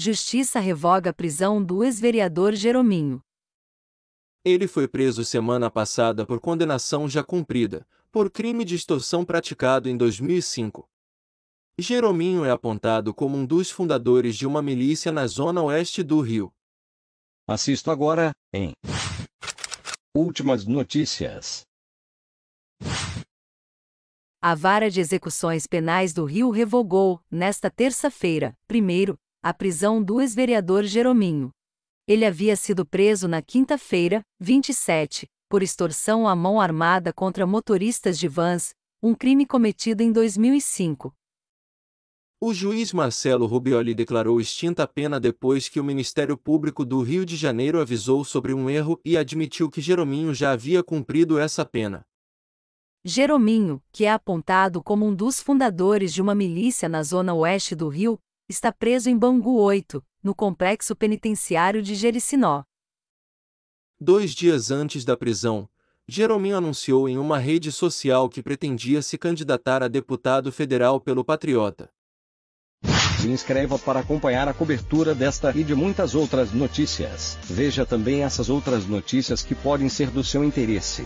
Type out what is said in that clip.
Justiça revoga a prisão do ex-vereador Jerominho. Ele foi preso semana passada por condenação já cumprida, por crime de extorsão praticado em 2005. Jerominho é apontado como um dos fundadores de uma milícia na zona oeste do Rio. Assisto agora, em Últimas notícias. A Vara de Execuções Penais do Rio revogou, nesta terça-feira, primeiro, a prisão do ex-vereador Jerominho. Ele havia sido preso na quinta-feira, 27, por extorsão à mão armada contra motoristas de vans, um crime cometido em 2005. O juiz Marcelo Rubioli declarou extinta a pena depois que o Ministério Público do Rio de Janeiro avisou sobre um erro e admitiu que Jerominho já havia cumprido essa pena. Jerominho, que é apontado como um dos fundadores de uma milícia na zona oeste do Rio, está preso em Bangu 8, no complexo penitenciário de Jericinó. Dois dias antes da prisão, Jerominho anunciou em uma rede social que pretendia se candidatar a deputado federal pelo Patriota. Se inscreva para acompanhar a cobertura desta e de muitas outras notícias. Veja também essas outras notícias que podem ser do seu interesse.